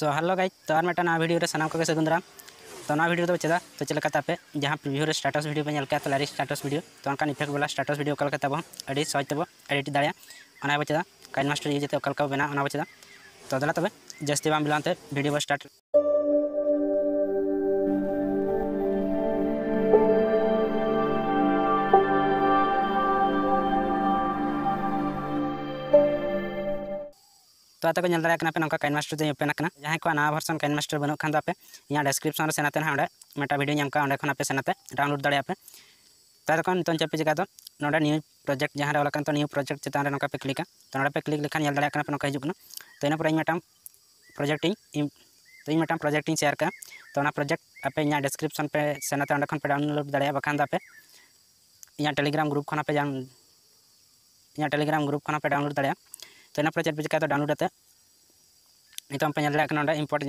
so hello गाई तो और मैं भिडियो सामान कोई सुगुंद्राम तो ना भिडियो तो चेदा तो चलते जहाँ प्रिव्यू रे स्टेटस भिडियो पे निकलते लाइक स्टेटस भिडियो तो उनका इफेक्ट वाला स्टेटस भिडियो कल करता है सहज तब एडिट दाया अना चेदा कई मास्टर ये जो कल का बना चेदा तो दादा तब तो जस्ती बिलते भिडियो स्टार्ट तो अत को नल दाकना ना नौका कैनमास्टर जो पे ना जहाँ को ना भर्सन कैनमास्टर बनो खान पे यहाँ डेस्क्रिप्शन से मेटा भिडियो नहीं पे सेना डाउनलोड दापे तो अत को नित चपे चेक ना न्यू प्रोजेक्ट जहाँ रोल तो न्यू प्रोजेक्ट चितान नौका पे क्लिका तो, तो, तो, तो ना पे क्लिक लेखान दाखान पे नौका हजुकना तो इन पर प्रोजेक्ट तो मैं प्रोजेक्ट शेयर का तो प्रोजेक्ट आपे यहाँ डेस्क्रिप्शन पे सेना पे डाउनलोड दाया बखान दापे यहाँ टेलीग्राम ग्रुप खाना पे टेलीग्राम ग्रुप खाना पे डाउनलोड दाया तो इन पर पे चाहता डाउनलोड आते नितम पे ना इम्पोर्ट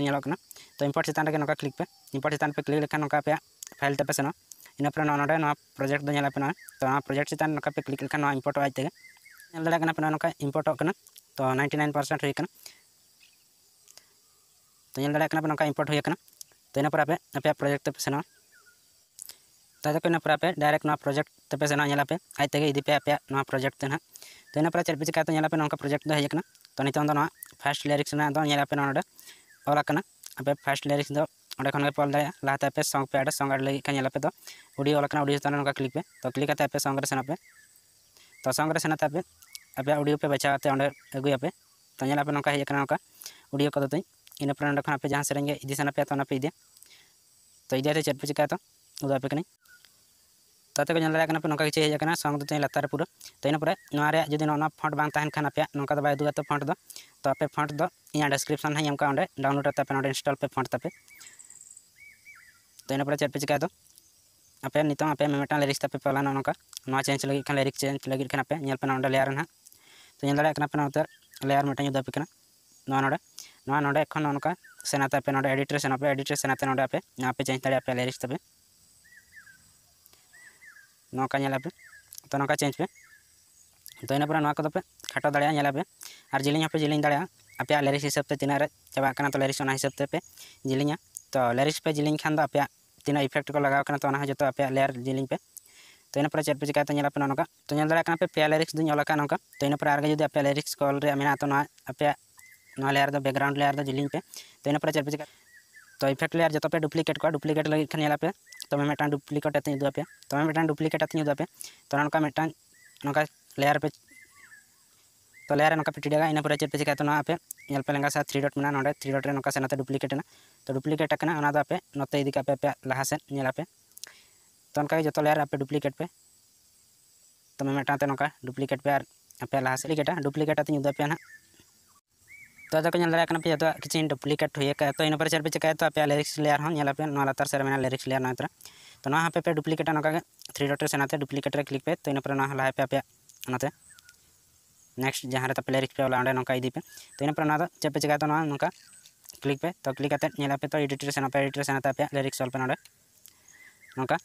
तो इम्पोर्ट चितान रे ना क्लिक पे इम्पोर्ट चितान पे क्लिक लेखा ना पे फाइल तपे से इनपे ना ना प्रोजेक्ट तो ना तो प्रोजेक्ट चितान ना पे क्लिक लेखा ना इम्पोर्ट आज तेल दाड़ पे ना इम्पोर्ट तो नाइनटी नाइन पार्सेंट होना तो ना दाड़ा पे ना इम्पोर्ट होना तो इनपर आपे पे प्रोजेक्ट तपे से तक इनपर आप डायरेक्ट ना प्रोजेक्ट तपे से आज तेजे इदीपे आपे प्रोजेक्ट ना तो इन पर चलपी चाहते ना प्रोजेक्ट तो हेकना तो नीत फास्ट लिरीक्स में तो अब फास्ट लिरीक्स अल दें लाते आप संग पे संग आड़े उड़ी ओलकन उड़ी जो क्लिक पे तो क्लिक आते संगे सेना पे तो संगे सेना पे आप उड़ी पे बचा अगुए पे तो नापे ना हेकना ना उड़ी को इन पर जहाँ से इदी सेना पे तो इदे तो इदे चलपी चाहते उदापे कहीं ᱛᱟᱛᱮ ᱠᱚ ᱧᱮᱞ ᱫᱟᱲᱮᱭᱟᱜ ᱠᱟᱱᱟ ᱯᱮ ᱱᱚᱝᱠᱟ ᱜᱮ ᱪᱮ ᱦᱮᱡ ᱟᱠᱟᱱᱟ ᱥᱚᱝ ᱫᱚ ᱛᱮᱧ ᱞᱟᱛᱟᱨ ᱯᱩᱨᱟᱹ ᱛᱚ ᱤᱱᱟᱹ ᱯᱚᱨᱮ ᱱᱚᱣᱟ ᱨᱮᱭᱟᱜ ᱡᱩᱫᱤ ᱱᱚᱣᱟ ᱯᱷᱚᱱᱴ ᱵᱟᱝ ᱛᱟᱦᱮᱱ ᱠᱷᱟᱱ ᱟᱯᱮᱭᱟᱜ ᱱᱚᱝᱠᱟ ᱫᱚ ᱵᱟᱭ ᱩᱫᱩᱜᱟ ᱛᱚ ᱯᱷᱚᱱᱴ ᱫᱚ ᱛᱚ ᱟᱯᱮ ᱯᱷᱚᱱᱴ ᱫᱚ ᱤᱧᱟᱹᱜ ᱰᱮᱥᱠᱨᱤᱯᱥᱚᱱ ᱨᱮᱧ ᱮᱢ ᱠᱟᱜᱼᱟ ᱚᱸᱰᱮ ᱰᱟᱣᱩᱱᱞᱳᱰ ᱠᱟᱛᱮ ᱟᱯᱮ ᱱᱚᱰᱮ ᱤᱱᱥᱴᱚᱞ ᱯᱮ ᱯᱷᱚᱱᱴ ᱛᱟᱯᱮ ᱛᱚ ᱤᱱᱟᱹ ᱯᱚᱨᱮ ᱪᱮᱫ ᱯᱮ ᱪᱤᱠᱟᱭ ᱫᱚ ᱟᱯᱮ ᱱᱤᱛᱚᱜ ᱟᱯᱮ ᱢᱤᱫᱴᱟᱝ ᱞᱤᱨᱤᱠᱥ ᱛᱟᱯᱮ ᱯᱟᱞᱟᱱᱟ ᱱᱚᱝᱠᱟ ᱱᱚᱣᱟ ᱪᱮᱧᱡᱽ ᱞᱟᱹᱜᱤᱫ ᱠᱷᱟᱱ ᱞᱤᱨᱤᱠᱥ ᱪᱮᱧᱡᱽ ᱞᱟᱹᱜᱤᱫ ᱠᱷᱟᱱ ᱟᱯᱮ ᱧᱮᱞ ᱯᱮ ᱱᱚᱰᱮ ᱞᱮᱭᱟᱨ ᱨᱮ ᱱᱟᱦᱟᱜ ᱛᱚ ᱧᱮᱞ ᱫᱟᱲᱮᱭᱟᱜ ᱠᱟᱱᱟ ᱯᱮ ᱱᱚᱛᱮ ᱞᱮᱭᱟᱨ ᱢᱤᱫᱴᱟᱝ ᱡᱩᱫᱟᱹ ᱟᱯᱮ ᱠᱟᱱᱟ ᱱᱚᱣᱟ ᱱᱚᱰᱮ ᱱᱚᱣᱟ ᱱᱚᱰᱮ ᱠᱷᱚᱱ ᱱᱚᱝᱠᱟ ᱥᱮᱱᱟᱛᱮ ᱟᱯᱮ ᱱᱚᱰᱮ ᱮᱰᱤᱴ ᱨᱮ ᱥᱮᱱᱟᱯᱮ ᱮᱰᱤᱴ ᱨᱮ ᱥᱮᱱᱟᱛᱮ ᱱᱚᱰᱮ ᱟᱯᱮ ᱟᱯᱮ ᱪᱮᱧᱡᱽ ᱫᱟᱲᱮᱭᱟᱜᱼᱟ ᱯᱮ ᱞᱤᱨᱤᱠᱥ ᱛᱟᱯᱮ नौका तो नौका चेंज पे तो इन इनपर तो पे खाटो दापे और जिली पे जिली दाड़ा पे लेरिक्स हिसाब से तीन चाबा तो लेरिक्स हिसाब से पे जिली तो लेरिक्स पे जिली खान तो पे तीन इफेक्ट को लगा तो जो तो पे लेयर जिली पे तो इन इनपर चेक पे चिकाते पे नौका तो दाड़ा पे पे लेरिक्स दिन ऑल नौका तो इन आगे जो आप लेरिक्स कॉल तो पे लेयर बैकग्राउंड लेयर जिली पे तो इनपर चेक पे चिका तो इफेक्ट लेयर जो पे डुप्लीकेट को डुप्लीकेट लगे खान पे तो मैं डुप्लीकेट आती पे तब मैं डुप्लीकेट आती तो पे तो नौका मिट्टन लेयर पे तो लेयर नौका पे टिड़ा इनपर चेक पे चिका तो पे पे लेंगा थ्री डट में ना थ्री डॉट नौका से ना डुप्लीकेट तो डुप्लीकेट तो आपे पे नोते इदी का पे लहा से पे तो उनका जो लेयर पे डुप्लीकेट पे तो मैं डुप्लीकेट तो पे और लहा से डुप्लीकेट आती पे ना तो अब पे कि डुप्लिकेट हुए तो इन पर चल पे चेका तो आपे लिरिक्स लेयर हों पे लतार सर में लिरिक्स लेयर ना तो हाँ पे डुप्लीकेट ना थ्री डॉटर्स है डुप्लीकेट क्लिक पे तो इन पर लाइप पे आपे नेक्स्ट जहाँ तपे लिरिक्स पे वाला नौका इदी पे तो इन पर चेपे चेका तो नौका क्लिक पे तो क्लिक पे तो एडिटर्स है एडिटर्स है आपे लिरिक्स वाले नौका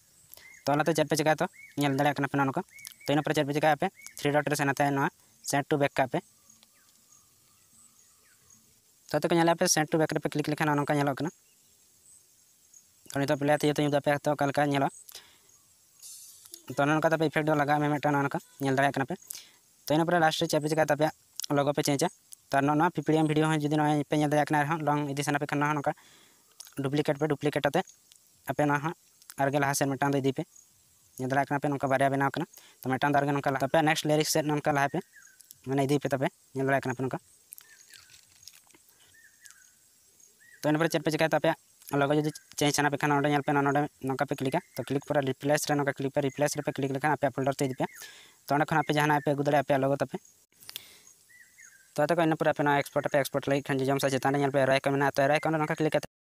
तो चेपे चेका तो दिन पे नौका तो इन पर चेपे चेका आपे थ्री डॉटर्स है सेट टू बेक आपे तो पे सेंड टू बैक क्लिक लेखे नौका तो नित प्लेयर जो पे तो तो नौका इफेक्ट लगा मेंल दिन पे तो इन पर लास्ट चेपे चेकापे लगो पे चेंजा तो पीपीएम भिडियो जी पे दिन लंग इदीसा पे ना ना डुप्लीकेट पे डुप्लीकेट आपे आगे लहा सर मैं इदीपे दिन पे ना बारे बनाव तो मैं दर्गे नक्स्ट लिरिक्स सर ना लहा पे मैंने इदीपे तपे दिन पे ना तो इन चेपे चेक पे चेकापे तो लगे जो चेज चेना पे खाना नापे ना नापे क्लिका तो क्लिक पर रिप्लेस ना क्लिक पे रिप्लेस पे क्लिक लेखा आप फोल्डर तेजी पे तो अंडे आप अगू दाड़े आप लगोता पे तो इन आप एक्सपोर्ट पे एक्सपोर्ट लगे जो सा चितान पे एरको तो एरको ना क्लिक